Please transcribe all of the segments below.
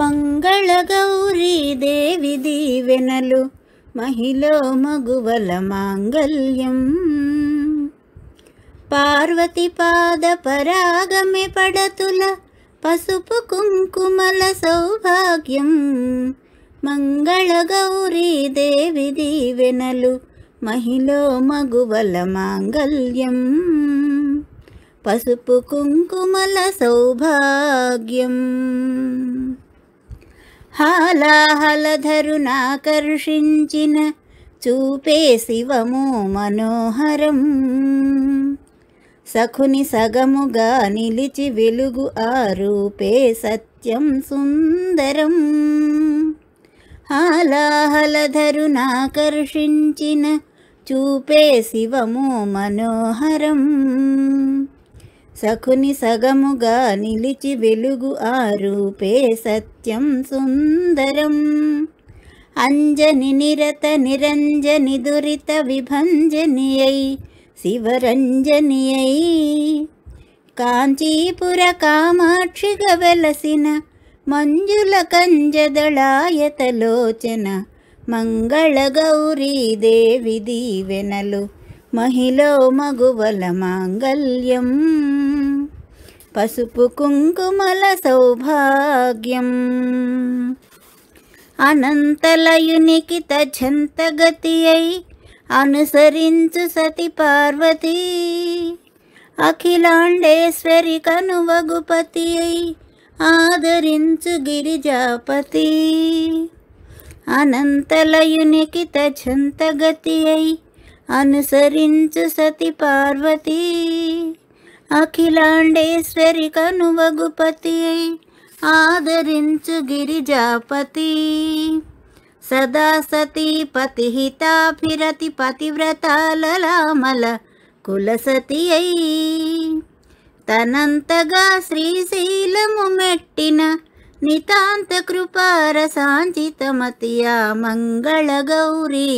మంగళగౌరీ దేవి దీవెనలు మహిళ మగువల మాంగళ్యం పార్వతి పాద పరాగమే పడతుల పసుపు కుంకుమల సౌభాగ్యం మంగళగౌరీ దేవి దీవెనలు మహిళ మగువల మాంగళ్యం పసుపు కుంకుమల సౌభాగ్యం हाला हलधरुणाकर्ष चूपे शिवमो मनोहरं सखुनि निलिचि विलुगु आरूपे सत्यं सुन्दरम् हाला हलधरुणाकर्ष चूपे शिवमो मनोहरम् సఖుని సగముగా నిలిచి వెలుగు ఆ రూపే సత్యం సుందరం అంజని నిరత నిరంజని దురిత విభంజని అయి శివరంజని అయి కాంచీపుర కామాక్షి గవలసిన మంజుల కంజదళాయతలోచన మంగళ గౌరీ దేవి దీవెనలు మహిళ మగువల మాంగళ్యం పసుపు కుంకుమల సౌభాగ్యం అనంతలయునికిత జంతగతి అయి అనుసరించు సతి పార్వతీ అఖిలాండేశ్వరి కనువగుపతి అయి ఆదరించు గిరిజాపతి అనంతలయునికిత జంతగతి అయి అనుసరించు సతి పార్వతీ అఖిలాండేశ్వరి కనువగుపతి ఆదరించు గిరిజాపతి సదా సతీపతి హితాభిరతి పతివ్రతాలలామల కులసతి అయి తనంతగా శ్రీశైలము మెట్టిన నితాంత కృపార సాంచితమతియా మంగళ గౌరీ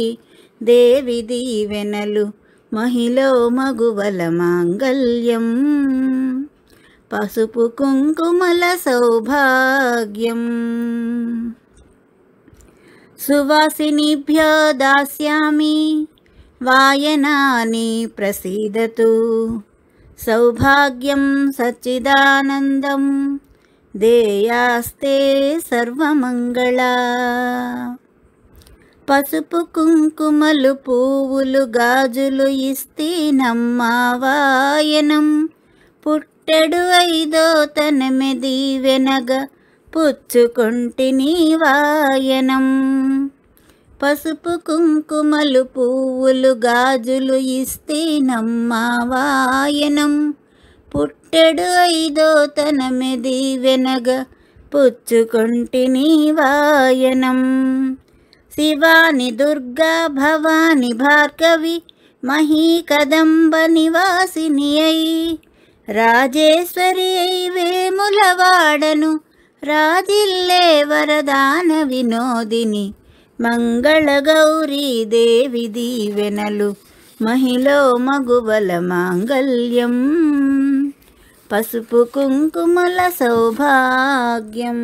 దేవి దీవెనలు महिलो मगुबलमाङ्गल्यं पशुपुकुङ्कुमलसौभाग्यम् सुवासिनिभ्य दास्यामि वायनानि प्रसीदतु सौभाग्यं सच्चिदानन्दं देयास्ते सर्वमङ्गला పసుపు కుంకుమలు పువ్వులు గాజులు ఇస్తే నమ్మావాయనం పుట్టెడు ఐదో తనమె వెనగ పుచ్చుకుంటి వాయనం పసుపు కుంకుమలు పువ్వులు గాజులు ఇస్తే నమ్మావాయనం పుట్టెడు ఐదో తనమె వెనగ పుచ్చుకుంటి వాయనం శివాని దుర్గా భవాని భార్గవి మహీకదంబ నివాసిని అయి రాజేశ్వరి వేములవాడను రాజిల్లే వరదాన వినోదిని మంగళగౌరీ దేవి దీవెనలు మహిళో మగువల మాంగళ్యం పసుపు కుంకుమల సౌభాగ్యం